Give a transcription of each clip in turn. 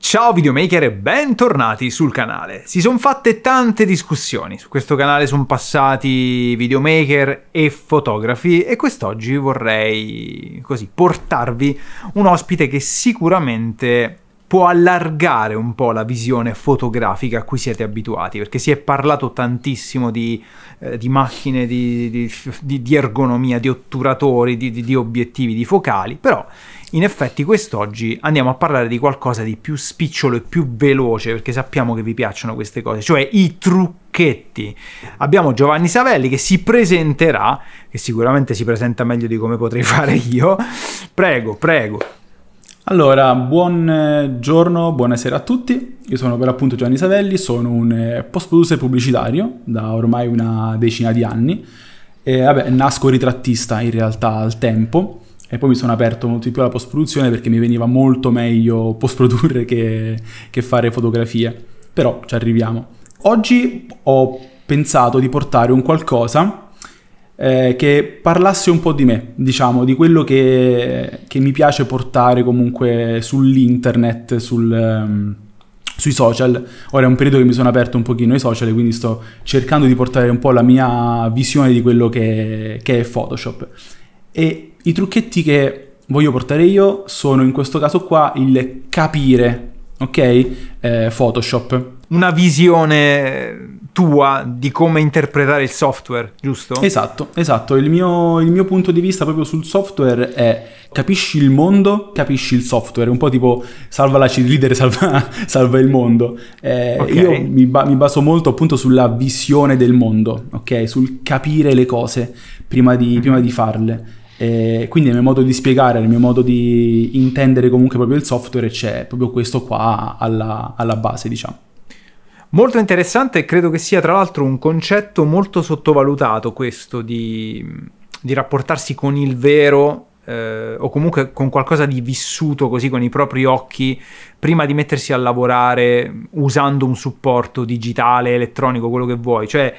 Ciao videomaker e bentornati sul canale. Si sono fatte tante discussioni, su questo canale sono passati videomaker e fotografi e quest'oggi vorrei così portarvi un ospite che sicuramente può allargare un po' la visione fotografica a cui siete abituati, perché si è parlato tantissimo di, eh, di macchine, di, di, di, ergonomia, di otturatori, di obiettivi, di focali, però in effetti quest'oggi andiamo a parlare di qualcosa di più spicciolo e più veloce perché sappiamo che vi piacciono queste cose, cioè i trucchetti. Abbiamo Giovanni Savelli che si presenterà, che sicuramente si presenta meglio di come potrei fare io. Prego, prego. Allora, buongiorno, eh, buonasera a tutti. Io sono per l'appunto Giovanni Savelli, sono un eh, post producer pubblicitario da ormai una decina di anni. E vabbè, nasco ritrattista in realtà al tempo e poi mi sono aperto molto di più alla post-produzione perché mi veniva molto meglio post-produrre che, che fare fotografie. Però ci arriviamo. Oggi ho pensato di portare un qualcosa eh, che parlasse un po' di me, diciamo, di quello che, che mi piace portare comunque sull'internet, sul, um, sui social. Ora è un periodo che mi sono aperto un pochino ai social, quindi sto cercando di portare un po' la mia visione di quello che, che è Photoshop. E i trucchetti che voglio portare io sono in questo caso qua il capire, ok? Eh, Photoshop. Una visione tua di come interpretare il software, giusto? Esatto, esatto. Il mio, il mio, punto di vista proprio sul software è capisci il mondo, capisci il software, un po' tipo salva la cheerleader, salva, salva il mondo. Eh, okay. Io mi, ba- mi, baso molto appunto sulla visione del mondo, ok? Sul capire le cose prima di, mm. prima di farle. E eh, quindi nel mio modo di spiegare, nel mio modo di intendere comunque proprio il software c'è proprio questo qua alla, alla base, diciamo. Molto interessante e credo che sia tra l'altro un concetto molto sottovalutato questo di, di rapportarsi con il vero eh, o comunque con qualcosa di vissuto così con i propri occhi prima di mettersi a lavorare usando un supporto digitale, elettronico, quello che vuoi. Cioè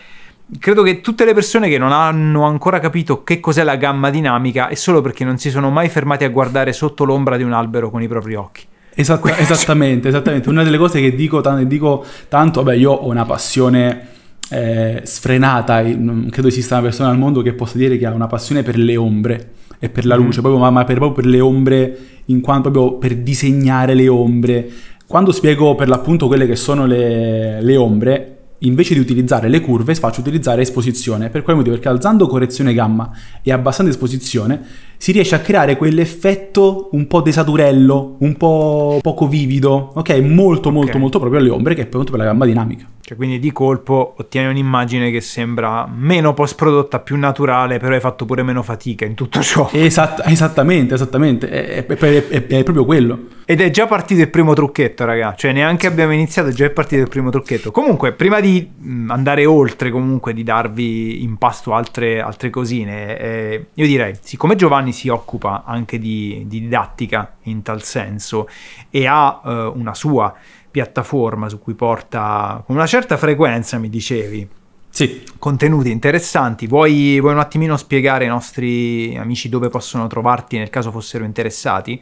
credo che tutte le persone che non hanno ancora capito che cos'è la gamma dinamica è solo perché non si sono mai fermati a guardare sotto l'ombra di un albero con i propri occhi. Esatta, esattamente, esattamente. Una delle cose che dico, t- dico tanto, vabbè, io ho una passione eh, sfrenata, credo esista una persona al mondo che possa dire che ha una passione per le ombre e per la mm. luce, mm. proprio, ma, ma per, proprio per le ombre, in quanto proprio per disegnare le ombre. Quando spiego per l'appunto quelle che sono le, le ombre, invece di utilizzare le curve faccio utilizzare esposizione, per quale motivo? Perché alzando correzione gamma e abbassando esposizione si riesce a creare quell'effetto un po' desaturello, un po' poco vivido, ok? Molto molto okay. molto proprio alle ombre che è pronto per la gamma dinamica. Cioè quindi di colpo ottieni un'immagine che sembra meno post prodotta, più naturale, però hai fatto pure meno fatica in tutto ciò. Esatt- esattamente, esattamente, è, è, è, è proprio quello. Ed è già partito il primo trucchetto, raga. Cioè, neanche abbiamo iniziato, è già partito il primo trucchetto. Comunque, prima di mm, andare oltre, comunque, di darvi in pasto altre, altre cosine, eh, io direi, siccome Giovanni si occupa anche di, di didattica in tal senso e ha eh, una sua piattaforma su cui porta con una certa frequenza, mi dicevi, sì. contenuti interessanti. Vuoi, vuoi, un attimino spiegare ai nostri amici dove possono trovarti nel caso fossero interessati?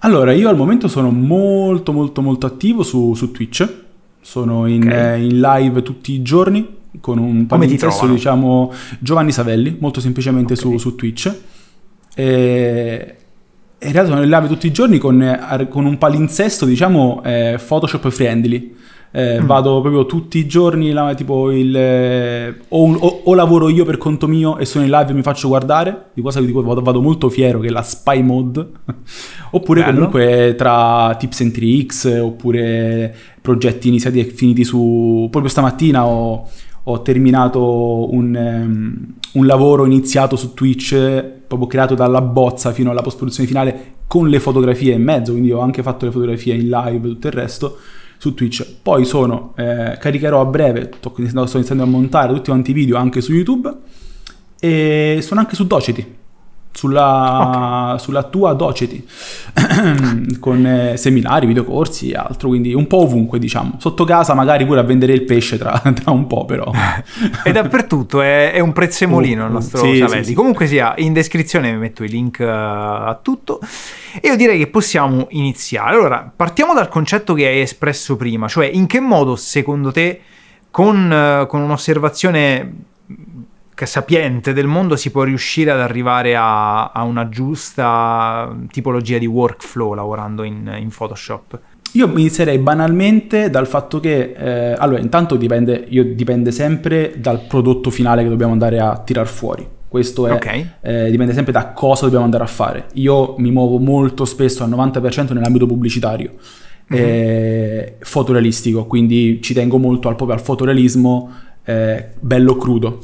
Allora, io al momento sono molto molto molto attivo su, su Twitch, sono in, okay. eh, in, live tutti i giorni con un Come diciamo, Giovanni Savelli, molto semplicemente okay. su, su, Twitch. E... In realtà sono in live tutti i giorni con, eh, con un palinsesto, diciamo, eh, Photoshop friendly. Eh, mm. Vado proprio tutti i giorni, là, tipo il, eh, o, o, o, lavoro io per conto mio e sono in live e mi faccio guardare, di cosa di cui vado, vado molto fiero, che è la spy mode, oppure Bello. comunque tra tips and tricks, oppure progetti iniziati e finiti su... Proprio stamattina ho, ho terminato un, um, un lavoro iniziato su Twitch proprio creato dalla bozza fino alla post-produzione finale con le fotografie in mezzo, quindi ho anche fatto le fotografie in live e tutto il resto su Twitch. Poi sono, eh, caricherò a breve, sto iniziando, sto iniziando a montare tutti quanti i video anche su YouTube e sono anche su Docity, sulla, okay. sulla tua Doceti con eh, seminari, videocorsi e altro, quindi un po' ovunque diciamo, sotto casa magari pure a vendere il pesce tra, tra un po' però. è dappertutto, è, è un prezzemolino uh, il oh, nostro sì, sì, sì, comunque sia, in descrizione metto i link uh, a tutto e io direi che possiamo iniziare. Allora, partiamo dal concetto che hai espresso prima, cioè in che modo secondo te... Con, eh, con, un'osservazione sapiente del mondo si può riuscire ad arrivare a, a una giusta tipologia di workflow lavorando in, in Photoshop? Io inizierei banalmente dal fatto che, eh, allora, intanto dipende, io, dipende sempre dal prodotto finale che dobbiamo andare a tirar fuori. Questo è, okay. eh, dipende sempre da cosa dobbiamo andare a fare. Io mi muovo molto spesso al 90% nell'ambito pubblicitario, mm-hmm. eh, fotorealistico, quindi ci tengo molto al, proprio al fotorealismo eh, bello crudo.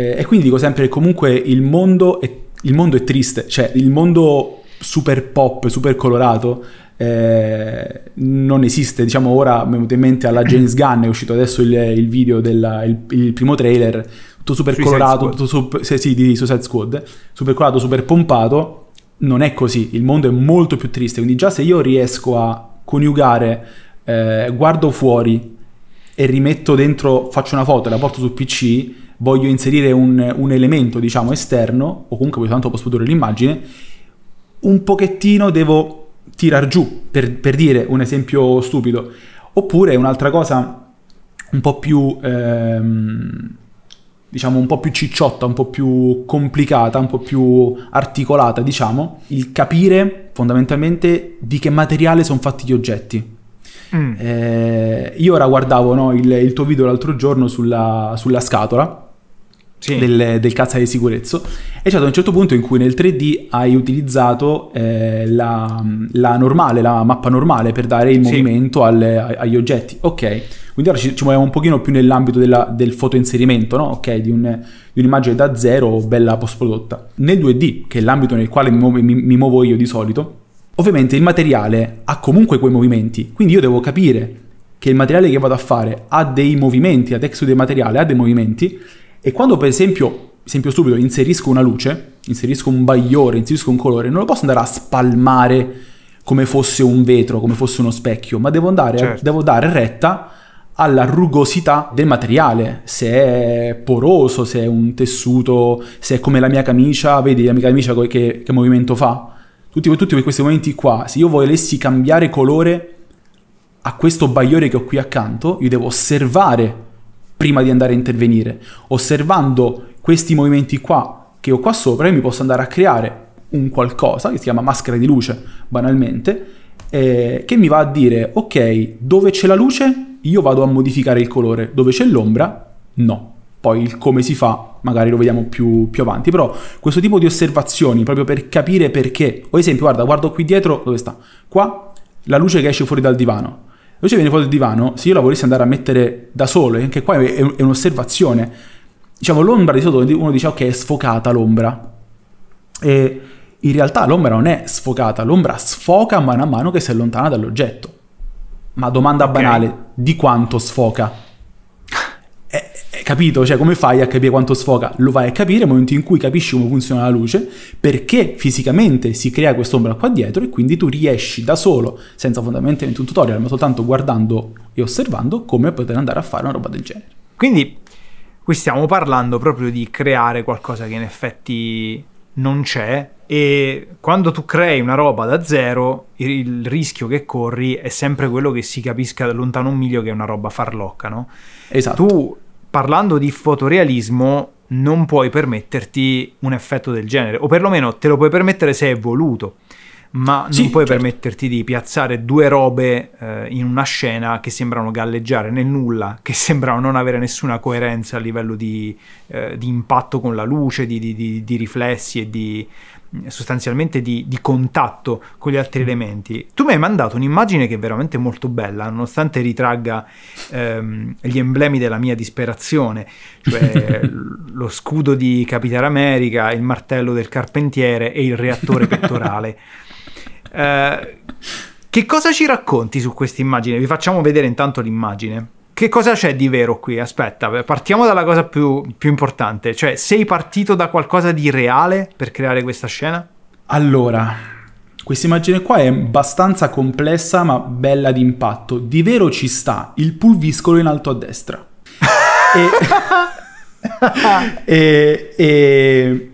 Eh, e quindi dico sempre che comunque il mondo è, il mondo è triste, cioè il mondo super pop, super colorato, eh, non esiste. Diciamo ora mi è venuto in mente alla James Gunn, è uscito adesso il, il video, del il, il, primo trailer, tutto super Suicide colorato, tutto super, sì, sì, di Suicide Squad, super colorato, super pompato. Non è così, il mondo è molto più triste, quindi già se io riesco a coniugare, eh, guardo fuori e rimetto dentro, faccio una foto e la porto sul PC, voglio inserire un, un elemento, diciamo, esterno, o comunque voglio tanto posso l'immagine, un pochettino devo tirar giù, per, per dire un esempio stupido. Oppure un'altra cosa un po' più... Ehm, diciamo un po' più cicciotta, un po' più complicata, un po' più articolata, diciamo, il capire fondamentalmente di che materiale sono fatti gli oggetti. Mm. Eh, io ora guardavo no, il, il, tuo video l'altro giorno sulla, sulla scatola sì. del, del cazzo di sicurezza. E c'è stato un certo punto in cui nel 3D hai utilizzato eh, la, la, normale, la mappa normale per dare il sì. movimento alle, agli oggetti. Ok, quindi ora ci, ci, muoviamo un pochino più nell'ambito della, del fotoinserimento, no? Ok, di, un, di, un'immagine da zero bella post-prodotta. Nel 2D, che è l'ambito nel quale mi, mi, mi muovo io di solito, ovviamente il materiale ha comunque quei movimenti, quindi io devo capire che il materiale che vado a fare ha dei movimenti, la texture del materiale ha dei movimenti e quando per esempio, esempio stupido, inserisco una luce, inserisco un bagliore, inserisco un colore, non lo posso andare a spalmare come fosse un vetro, come fosse uno specchio, ma devo, andare, certo. devo dare retta alla rugosità del materiale, se è poroso, se è un tessuto, se è come la mia camicia, vedi la mia camicia che, che movimento fa? Tutti, tutti, questi momenti qua, se io volessi cambiare colore a questo bagliore che ho qui accanto, io devo osservare prima di andare a intervenire. Osservando questi movimenti qua, che ho qua sopra, io mi posso andare a creare un qualcosa, che si chiama maschera di luce, banalmente, eh, che mi va a dire, ok, dove c'è la luce, io vado a modificare il colore, dove c'è l'ombra, no. Poi il come si fa, magari lo vediamo più, più avanti, però questo tipo di osservazioni, proprio per capire perché, o esempio, guarda, guardo qui dietro, dove sta? Qua, la luce che esce fuori dal divano Invece viene fuori dal divano, se io la volessi andare a mettere da solo, anche eh, qua è, è un'osservazione, diciamo l'ombra di sotto uno dice ok è sfocata l'ombra, e in realtà l'ombra non è sfocata, l'ombra sfoca mano a mano che si allontana dall'oggetto. Ma domanda okay. banale, di quanto sfoca? capito? Cioè, come fai a capire quanto sfoca? Lo vai a capire nel momento in cui capisci come funziona la luce, perché fisicamente si crea quest'ombra qua dietro e quindi tu riesci da solo, senza fondamentalmente un tutorial, ma soltanto guardando e osservando come poter andare a fare una roba del genere. Quindi qui stiamo parlando proprio di creare qualcosa che in effetti non c'è e quando tu crei una roba da zero il rischio che corri è sempre quello che si capisca da lontano un miglio che è una roba farlocca, no? Esatto. Tu parlando di fotorealismo non puoi permetterti un effetto del genere, o perlomeno te lo puoi permettere se è voluto, ma sì, non puoi certo. permetterti di piazzare due robe eh, in una scena che sembrano galleggiare nel nulla, che sembrano non avere nessuna coerenza a livello di, eh, di impatto con la luce, di, di, di riflessi e di sostanzialmente di, di, contatto con gli altri mm. elementi. Tu mi hai mandato un'immagine che è veramente molto bella, nonostante ritragga ehm, gli emblemi della mia disperazione, cioè lo scudo di Capitan America, il martello del carpentiere e il reattore pettorale. Eh, che cosa ci racconti su questa immagine? Vi facciamo vedere intanto l'immagine che cosa c'è di vero qui? Aspetta, partiamo dalla cosa più, più, importante, cioè sei partito da qualcosa di reale per creare questa scena? Allora, questa immagine qua è abbastanza complessa ma bella d'impatto. Di vero ci sta il pulviscolo in alto a destra. e, e,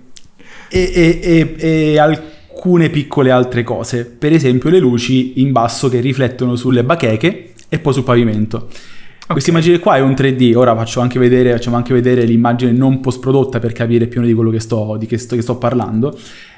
e, e alcune piccole altre cose, per esempio le luci in basso che riflettono sulle bacheche e poi sul pavimento. Okay. Questa immagine qua è un 3D, ora faccio anche vedere, facciamo anche vedere l'immagine non post prodotta per capire più di quello che sto, di che sto, che sto parlando,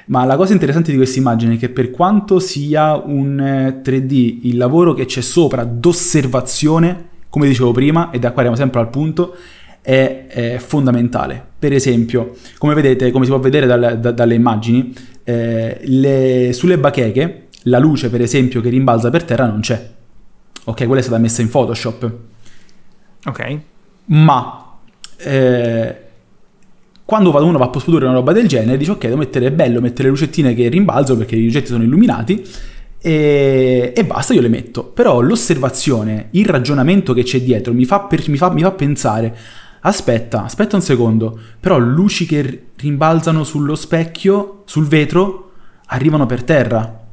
ma la cosa interessante di questa immagine è che per quanto sia un 3D, eh, il lavoro che c'è sopra d'osservazione, come dicevo prima, e da qua arriviamo sempre al punto, è, è fondamentale. Per esempio, come vedete, come si può vedere dal, da, dalle immagini, eh, le, sulle bacheche la luce per esempio che rimbalza per terra non c'è. Ok, quella è stata messa in Photoshop Ok. Ma eh, quando vado uno va a postprodurre una roba del genere, dice ok, devo mettere bello, mettere le lucettine che rimbalzo perché gli oggetti sono illuminati e, e, basta, io le metto. Però l'osservazione, il ragionamento che c'è dietro mi fa, per, mi fa, mi fa pensare aspetta, aspetta un secondo, però luci che rimbalzano sullo specchio, sul vetro, arrivano per terra.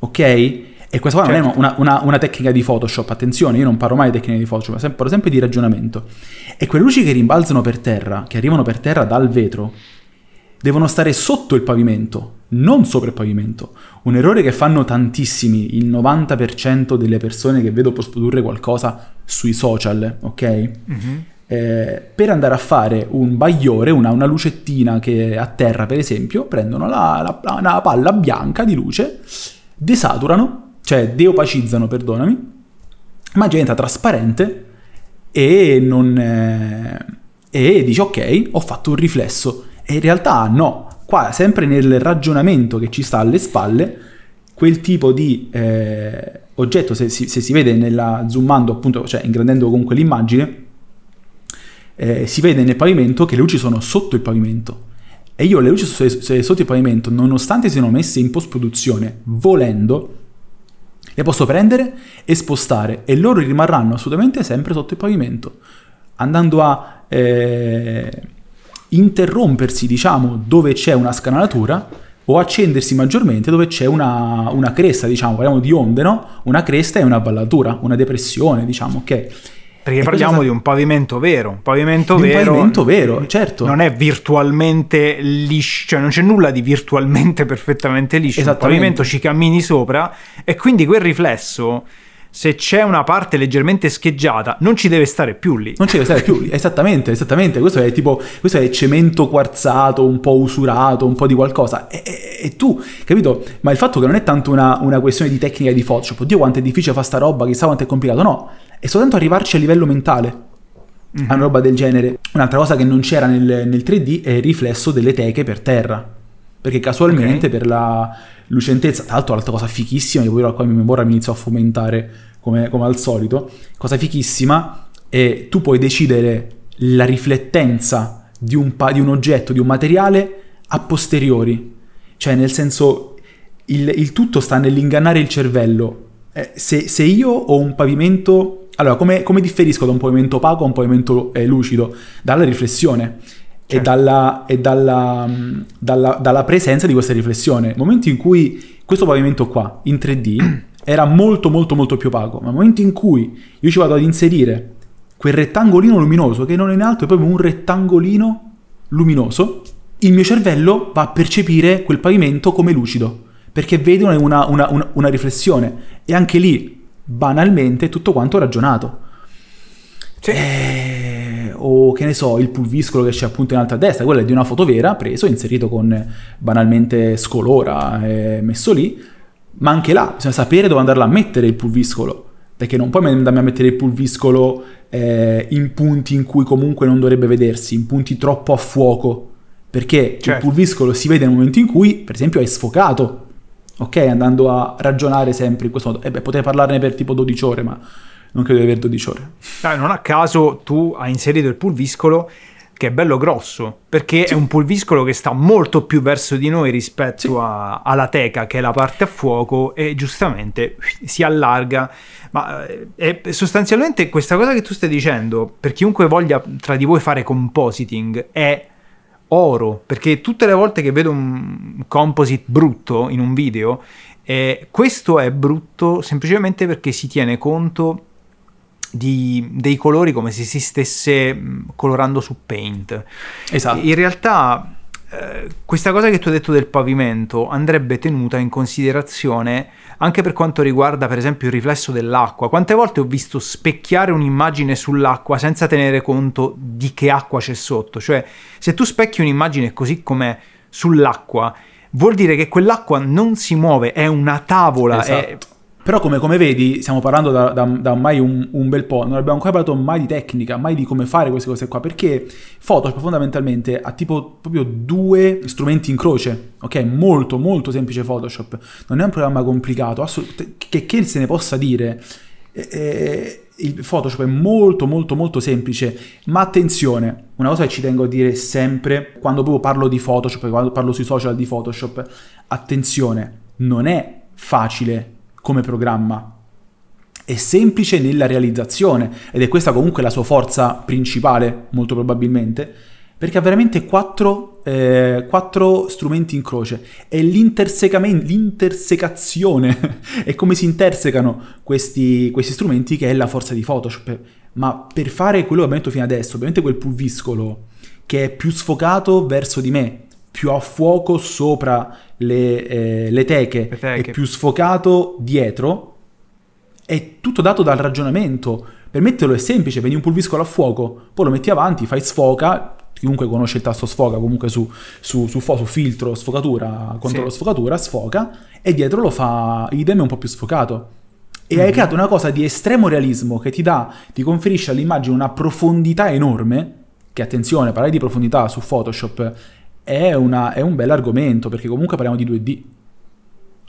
Ok? E questa qua certo. non è certo. una, una, una, tecnica di Photoshop, attenzione, io non parlo mai di tecniche di Photoshop, ma parlo sempre di ragionamento. E quelle luci che rimbalzano per terra, che arrivano per terra dal vetro, devono stare sotto il pavimento, non sopra il pavimento. Un errore che fanno tantissimi, il 90% delle persone che vedo produrre qualcosa sui social, ok? Mm-hmm. Eh, per andare a fare un bagliore, una, una, lucettina che a terra, per esempio, prendono la, la, una palla bianca di luce, desaturano cioè deopacizzano, perdonami, ma diventa trasparente e, non, eh, e dici ok, ho fatto un riflesso. E in realtà no, qua sempre nel ragionamento che ci sta alle spalle, quel tipo di eh, oggetto, se si, se si, vede nella, zoomando appunto, cioè ingrandendo comunque l'immagine, eh, si vede nel pavimento che le luci sono sotto il pavimento. E io le luci sotto il pavimento, nonostante siano messe in post-produzione, volendo, le posso prendere e spostare e loro rimarranno assolutamente sempre sotto il pavimento, andando a eh, interrompersi, diciamo, dove c'è una scanalatura o accendersi maggiormente dove c'è una, una, cresta, diciamo, parliamo di onde, no? Una cresta è una ballatura, una depressione, diciamo, ok? Perché e esatto. parliamo cosa... di un pavimento vero, un pavimento, vero, un pavimento vero, certo. Non è virtualmente liscio, cioè non c'è nulla di virtualmente perfettamente liscio, il pavimento ci cammini sopra e quindi quel riflesso se c'è una parte leggermente scheggiata, non ci deve stare più lì. Non ci deve stare più lì, esattamente, esattamente. Questo è tipo, questo è cemento quarzato, un po' usurato, un po' di qualcosa. E, e, e tu, capito? Ma il fatto che non è tanto una, una questione di tecnica di Photoshop, oddio quanto è difficile fa sta roba, chissà quanto è complicato, no è soltanto arrivarci a livello mentale mm. a una roba del genere. Un'altra cosa che non c'era nel, nel 3D è il riflesso delle teche per terra. Perché casualmente okay. per la lucentezza, tra l'altro l'altra cosa fichissima, che poi qua mi memoria mi inizio a fomentare come, come al solito, cosa fichissima è tu puoi decidere la riflettenza di un, pa- di un oggetto, di un materiale a posteriori. Cioè nel senso il, il tutto sta nell'ingannare il cervello. Eh, se, se io ho un pavimento allora, come, come differisco da un pavimento opaco a un pavimento eh, lucido? Dalla riflessione certo. e, dalla, e dalla, mm, dalla, dalla, presenza di questa riflessione. Nel momento in cui questo pavimento qua, in 3D, era molto molto molto più opaco, ma nel momento in cui io ci vado ad inserire quel rettangolino luminoso, che non è in alto, è proprio un rettangolino luminoso, il mio cervello va a percepire quel pavimento come lucido, perché vede una, una, una, una riflessione. E anche lì banalmente tutto quanto ragionato. Eh, o che ne so, il pulviscolo che c'è appunto in alto a destra, quello è di una foto vera, preso, inserito con banalmente scolora, eh, messo lì, ma anche là bisogna sapere dove andarla a mettere il pulviscolo, perché non puoi andarmi a mettere il pulviscolo eh, in punti in cui comunque non dovrebbe vedersi, in punti troppo a fuoco, perché certo. il pulviscolo si vede nel momento in cui, per esempio, è sfocato ok? Andando a ragionare sempre in questo modo. E eh beh, potrei parlarne per tipo 12 ore, ma non credo di aver 12 ore. Dai, non a caso tu hai inserito il pulviscolo che è bello grosso, perché sì. è un pulviscolo che sta molto più verso di noi rispetto sì. a, alla teca, che è la parte a fuoco, e giustamente si allarga. Ma eh, è, sostanzialmente questa cosa che tu stai dicendo, per chiunque voglia tra di voi fare compositing, è oro, perché tutte le volte che vedo un composite brutto in un video, eh, questo è brutto semplicemente perché si tiene conto di, dei colori come se si stesse mm, colorando su Paint. Esatto. In realtà eh, questa cosa che tu hai detto del pavimento andrebbe tenuta in considerazione anche per quanto riguarda per esempio il riflesso dell'acqua. Quante volte ho visto specchiare un'immagine sull'acqua senza tenere conto di che acqua c'è sotto? Cioè, se tu specchi un'immagine così com'è sull'acqua, vuol dire che quell'acqua non si muove, è una tavola, esatto. è però come, come, vedi, stiamo parlando da, da, da ormai un, un, bel po', non abbiamo ancora parlato mai di tecnica, mai di come fare queste cose qua, perché Photoshop fondamentalmente ha tipo proprio due strumenti in croce, ok? Molto, molto semplice Photoshop, non è un programma complicato, assolut- che, che se ne possa dire. E, e, il Photoshop è molto molto molto semplice, ma attenzione, una cosa che ci tengo a dire sempre quando proprio parlo di Photoshop, quando parlo sui social di Photoshop, attenzione, non è facile come programma. È semplice nella realizzazione ed è questa comunque la sua forza principale, molto probabilmente, perché ha veramente quattro, eh, quattro strumenti in croce. È l'intersecazione, è come si intersecano questi, questi strumenti che è la forza di Photoshop. Ma per fare quello che abbiamo detto fino adesso, ovviamente quel pulviscolo che è più sfocato verso di me, più a fuoco sopra le, eh, le, teche, le teche e più sfocato dietro, è tutto dato dal ragionamento. Per metterlo è semplice, prendi un pulviscolo a fuoco, poi lo metti avanti, fai sfoca, chiunque conosce il tasto sfoca comunque su, su, su, su filtro, sfocatura, controllo sì. sfocatura, sfoca e dietro lo fa idem è un po' più sfocato. E mm-hmm. hai mhm. creato una cosa di estremo realismo che ti dà, ti conferisce all'immagine una profondità enorme, che attenzione, parlare di profondità su Photoshop è, una, è un bel argomento perché comunque parliamo di 2D.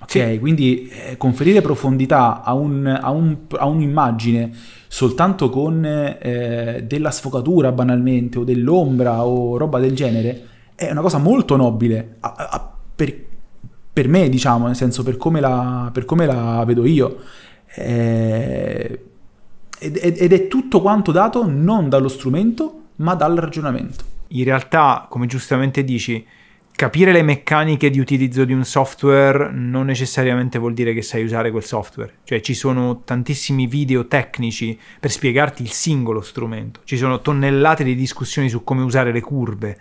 Ok, sì. quindi eh, conferire profondità a, un, a, un, a, un'immagine soltanto con eh, della sfocatura banalmente o dell'ombra o roba del genere è una cosa molto nobile a, per, per, me, diciamo, nel senso per come la, per come la vedo io. Eh, ed, ed è tutto quanto dato non dallo strumento ma dal ragionamento in realtà, come giustamente dici, capire le meccaniche di utilizzo di un software non necessariamente vuol dire che sai usare quel software. Cioè ci sono tantissimi video tecnici per spiegarti il singolo strumento. Ci sono tonnellate di discussioni su come usare le curve.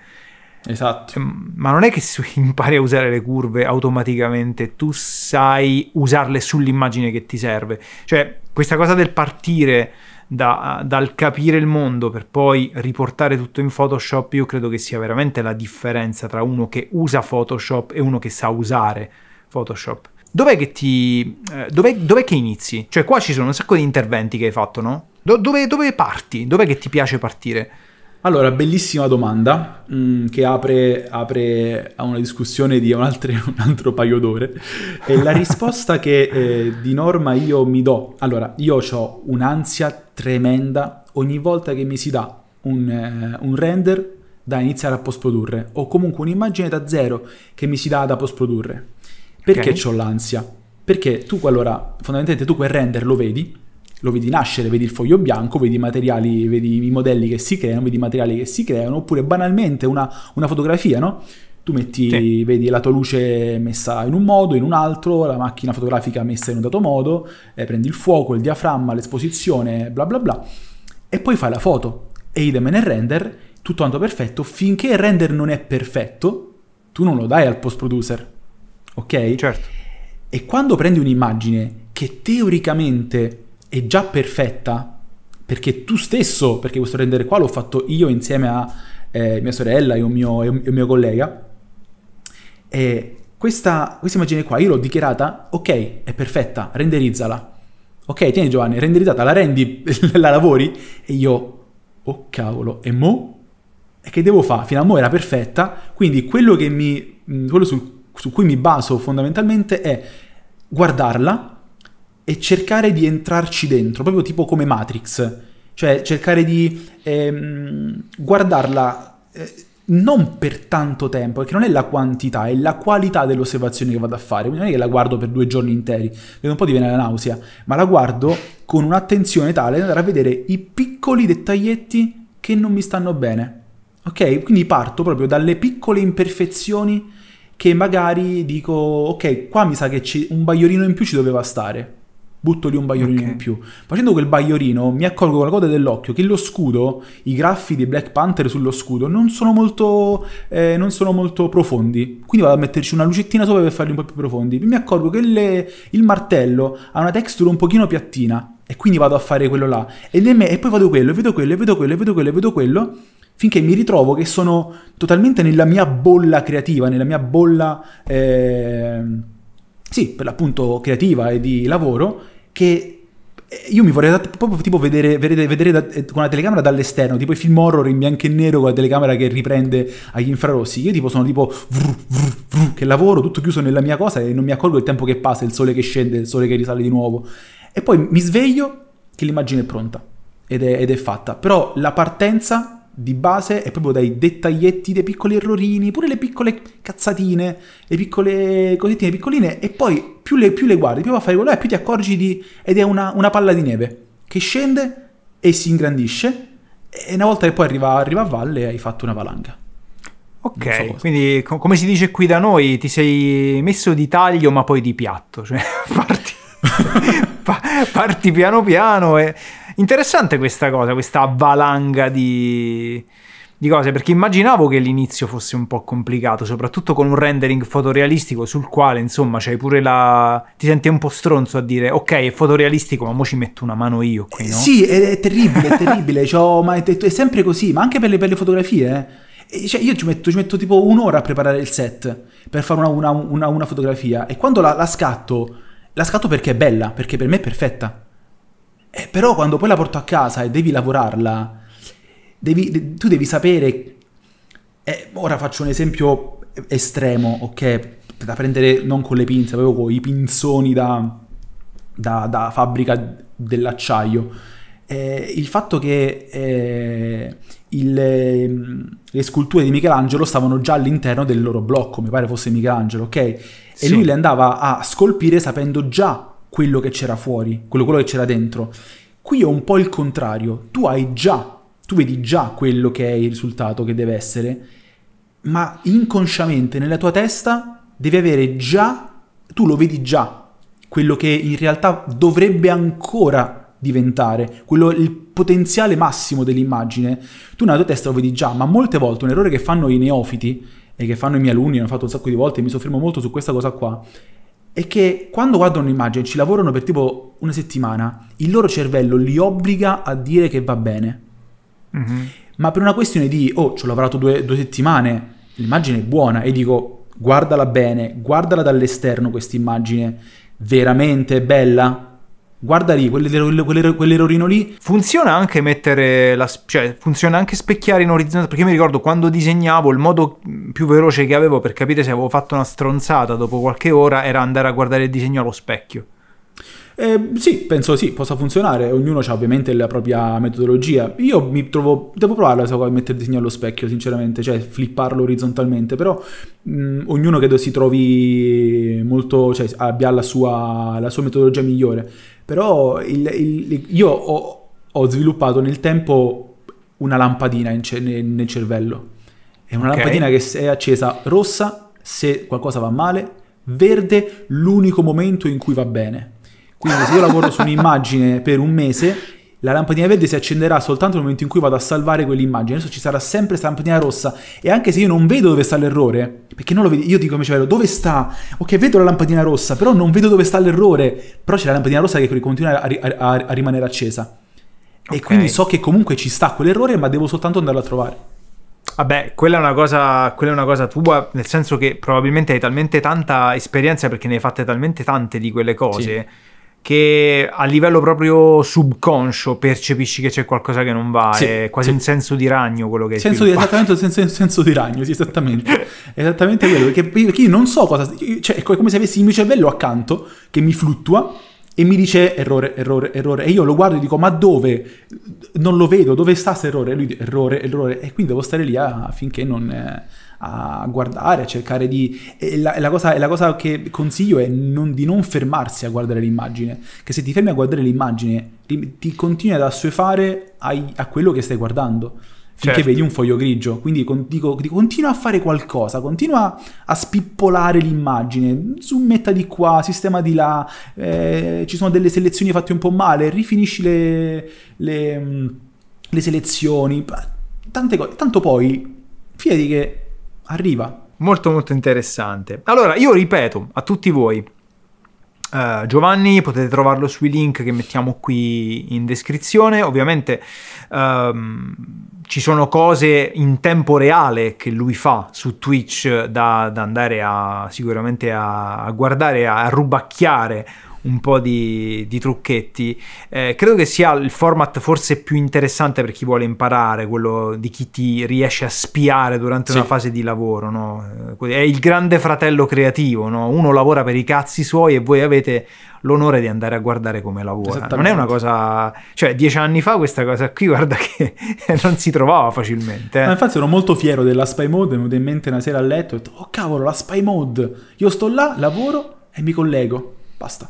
Esatto. Cioè, ma non è che impari a usare le curve automaticamente, tu sai usarle sull'immagine che ti serve. Cioè, questa cosa del partire da, dal capire il mondo per poi riportare tutto in Photoshop, io credo che sia veramente la differenza tra uno che usa Photoshop e uno che sa usare Photoshop. Dov'è che ti... Eh, dov'è, dov'è che inizi? Cioè qua ci sono un sacco di interventi che hai fatto, no? Do, dove, dove parti? Dov'è che ti piace partire? Allora, bellissima domanda mm, che apre, apre, a una discussione di un altro, un altro paio d'ore. E la risposta che eh, di norma io mi do, allora, io ho un'ansia tremenda ogni volta che mi si dà un, eh, un render da iniziare a post o comunque un'immagine da zero che mi si dà da post Perché okay. ho l'ansia? Perché tu, allora, fondamentalmente tu quel render lo vedi, lo vedi nascere, vedi il foglio bianco, vedi i materiali, vedi i modelli che si creano, vedi i materiali che si creano, oppure banalmente una, una fotografia, no? tu metti, sì. vedi la tua luce messa in un modo, in un altro, la macchina fotografica messa in un dato modo, eh, prendi il fuoco, il diaframma, l'esposizione, bla bla bla, e poi fai la foto. E idem nel render, tutto quanto perfetto, finché il render non è perfetto, tu non lo dai al post producer, ok? Certo. E quando prendi un'immagine che teoricamente è già perfetta perché tu stesso, perché questo rendere qua l'ho fatto io insieme a eh, mia sorella e un mio, e un mio collega, e questa, questa immagine qua io l'ho dichiarata, ok, è perfetta, renderizzala. Ok, tieni Giovanni, renderizzata, la rendi, la lavori e io, oh cavolo, e mo? E che devo fare? Fino a mo era perfetta, quindi quello, mi, quello su, su cui mi baso fondamentalmente è guardarla, e cercare di entrarci dentro, proprio tipo come Matrix, cioè cercare di ehm, guardarla eh, non per tanto tempo, perché non è la quantità, è la qualità dell'osservazione che vado a fare, quindi non è che la guardo per due giorni interi, perché un po' diviene la nausea, ma la guardo con un'attenzione tale da andare a vedere i piccoli dettaglietti che non mi stanno bene. Ok? Quindi parto proprio dalle piccole imperfezioni che magari dico, ok, qua mi sa che un bagliorino in più ci doveva stare butto lì un bagliorino okay. in più. Facendo quel bagliorino mi accorgo con la coda dell'occhio che lo scudo, i graffi di Black Panther sullo scudo, non sono molto, eh, non sono molto profondi. Quindi vado a metterci una lucettina sopra per farli un po' più profondi. Mi accorgo che le, il martello ha una texture un pochino piattina. E quindi vado a fare quello là. E, me, e poi vado quello, e vedo quello, e vedo quello, e vedo quello, e vedo quello finché mi ritrovo che sono totalmente nella mia bolla creativa, nella mia bolla, eh, sì, per l'appunto creativa e di lavoro, che eh, io mi vorrei proprio tipo vedere, vedere, vedere da, eh, con la telecamera dall'esterno, tipo i film horror in bianco e nero con la telecamera che riprende agli infrarossi. Io tipo sono tipo vrr, vrr, vrr, che lavoro tutto chiuso nella mia cosa e non mi accorgo il tempo che passa, il sole che scende, il sole che risale di nuovo. E poi mi sveglio che l'immagine è pronta ed è, ed è fatta. Però la partenza di base è proprio dai dettaglietti dei piccoli errorini, pure le piccole cazzatine, le piccole cosettine piccoline, e poi più le, più le guardi, più va a fare quello, più ti accorgi di... ed è una, una, palla di neve che scende e si ingrandisce, e una volta che poi arriva, arriva a valle hai fatto una valanga. Ok, so quindi com- come si dice qui da noi, ti sei messo di taglio ma poi di piatto, cioè parti, pa- parti piano piano e Interessante questa cosa, questa valanga di, di cose, perché immaginavo che l'inizio fosse un po' complicato, soprattutto con un rendering fotorealistico sul quale, insomma, c'hai pure la... ti senti un po' stronzo a dire, ok, è fotorealistico, ma mo ci metto una mano io qui, no? Sì, è, è terribile, è terribile, cioè, ma è, è, sempre così, ma anche per le, per le fotografie, eh. cioè, io ci metto, ci metto, tipo un'ora a preparare il set per fare una, una, una, una fotografia e quando la, la scatto, la scatto perché è bella, perché per me è perfetta eh, però quando poi la porto a casa e devi lavorarla, devi, de tu devi sapere... Eh, ora faccio un esempio estremo, ok? Da prendere non con le pinze, proprio con i pinzoni da, da, da fabbrica dell'acciaio. Eh, il fatto che eh, il, le sculture di Michelangelo stavano già all'interno del loro blocco, mi pare fosse Michelangelo, ok? E sì. lui le andava a scolpire sapendo già quello che c'era fuori, quello, quello che c'era dentro. Qui è un po' il contrario, tu hai già, tu vedi già quello che è il risultato che deve essere, ma inconsciamente nella tua testa devi avere già, tu lo vedi già, quello che in realtà dovrebbe ancora diventare, quello, il potenziale massimo dell'immagine, tu nella tua testa lo vedi già, ma molte volte un errore che fanno i neofiti e che fanno i miei alunni, hanno fatto un sacco di volte e mi soffermo molto su questa cosa qua, è che quando guardano un'immagine, ci lavorano per tipo una settimana, il loro cervello li obbliga a dire che va bene. Mm-hmm. Ma per una questione di, oh, ci ho lavorato due, due settimane, l'immagine è buona e dico, guardala bene, guardala dall'esterno questa immagine, veramente bella? guarda lì, quell'errorino lì. Funziona anche mettere la, cioè funziona anche specchiare in orizzontale, perché io mi ricordo quando disegnavo il modo mm, più veloce che avevo per capire se avevo fatto una stronzata dopo qualche ora era andare a guardare il disegno allo specchio. Eh, sì, penso sì, possa funzionare, ognuno ha ovviamente la propria metodologia. Io mi trovo, devo provarla questa cosa di mettere il disegno allo specchio, sinceramente, cioè flipparlo orizzontalmente, però mh, mm, ognuno credo si trovi molto, cioè abbia la sua, la sua metodologia migliore. Però il, il, io ho, ho, sviluppato nel tempo una lampadina ce, nel, nel, cervello. È una okay. lampadina che è accesa rossa se qualcosa va male, verde l'unico momento in cui va bene. Quindi se io lavoro su un'immagine per un mese, la lampadina verde si accenderà soltanto nel momento in cui vado a salvare quell'immagine. Adesso ci sarà sempre questa lampadina rossa. E anche se io non vedo dove sta l'errore, perché non lo vedo, io dico invece vero, dove sta? Ok, vedo la lampadina rossa, però non vedo dove sta l'errore. Però c'è la lampadina rossa che continua a, a, a rimanere accesa. Okay. E quindi so che comunque ci sta quell'errore, ma devo soltanto andarlo a trovare. Vabbè, quella è, una cosa, quella è una cosa tua, nel senso che probabilmente hai talmente tanta esperienza perché ne hai fatte talmente tante di quelle cose. Sì che a livello proprio subconscio percepisci che c'è qualcosa che non va, sì, è quasi sì. un senso di ragno quello che senso hai di, Esattamente un senso, senso, di ragno, sì, esattamente. esattamente quello, perché, perché io non so cosa... Cioè, è come se avessi il mio cervello accanto che mi fluttua e mi dice errore, errore, errore. E io lo guardo e dico, ma dove? Non lo vedo, dove sta questo errore? E lui dice, errore, errore. E quindi devo stare lì affinché non... Eh, a guardare, a cercare di... E la, la, cosa, la cosa che consiglio è non, di non fermarsi a guardare l'immagine, che se ti fermi a guardare l'immagine ti, ti continui ad assuefare ai, a quello che stai guardando finché certo. vedi un foglio grigio. Quindi dico, dico, continua a fare qualcosa, continua a spippolare l'immagine, metta di qua, sistema di là, eh, ci sono delle selezioni fatte un po' male, rifinisci le, le, mm, le selezioni, tante cose. Tanto poi, fidati che arriva. Molto molto interessante. Allora, io ripeto a tutti voi, Uh, Giovanni, potete trovarlo sui link che mettiamo qui in descrizione. Ovviamente um, ci sono cose in tempo reale che lui fa su Twitch da, da andare a, sicuramente a, a guardare, a rubacchiare un po' di, di trucchetti. Eh, credo che sia il format forse più interessante per chi vuole imparare, quello di chi ti riesce a spiare durante sì. una fase di lavoro. No? Eh, è il grande fratello creativo, no? uno lavora per i cazzi suoi e voi avete l'onore di andare a guardare come lavora. Non è una cosa... Cioè, dieci anni fa questa cosa qui, guarda che non si trovava facilmente. Eh. infatti ero molto fiero della Spy Mode, mi è venuto in mente una sera a letto, e ho detto, oh cavolo, la Spy Mode, io sto là, lavoro e mi collego. Basta.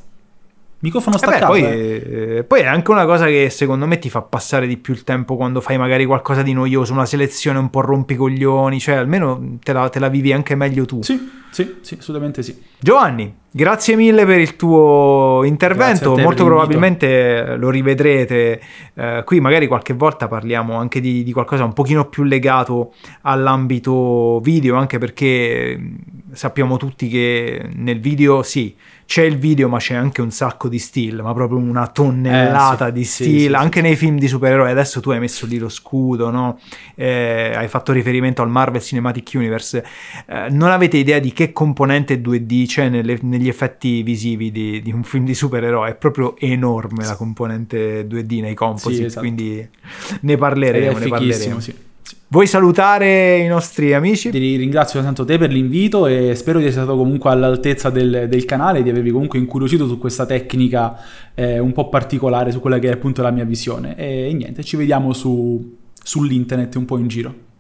Microfono staccato. Eh beh, poi, eh, poi, è anche una cosa che secondo me ti fa passare di più il tempo quando fai magari qualcosa di noioso, una selezione un po' rompicoglioni, cioè almeno te la, te la vivi anche meglio tu. Sì, sì, sì, assolutamente sì. Giovanni, grazie mille per il tuo intervento, molto probabilmente eh, lo rivedrete eh, qui, magari qualche volta parliamo anche di, di qualcosa un pochino più legato all'ambito video, anche perché mm, sappiamo tutti che nel video sì c'è il video ma c'è anche un sacco di still, ma proprio una tonnellata eh, sì, di still, sì, sì, anche nei film di supereroi, adesso tu hai messo lì lo scudo, no? eh, hai fatto riferimento al Marvel Cinematic Universe, eh, non avete idea di che componente 2D c'è nelle, negli effetti visivi di, di, un film di supereroi, è proprio enorme la componente 2D nei composite, esatto. quindi ne parleremo, ne parleremo. Sì. Vuoi salutare i nostri amici? Ti ringrazio tanto te per l'invito e spero di essere stato comunque all'altezza del, del canale, di avervi comunque incuriosito su questa tecnica eh, un po' particolare, su quella che è appunto la mia visione. E, e niente, ci vediamo su, sull'internet un po' in giro.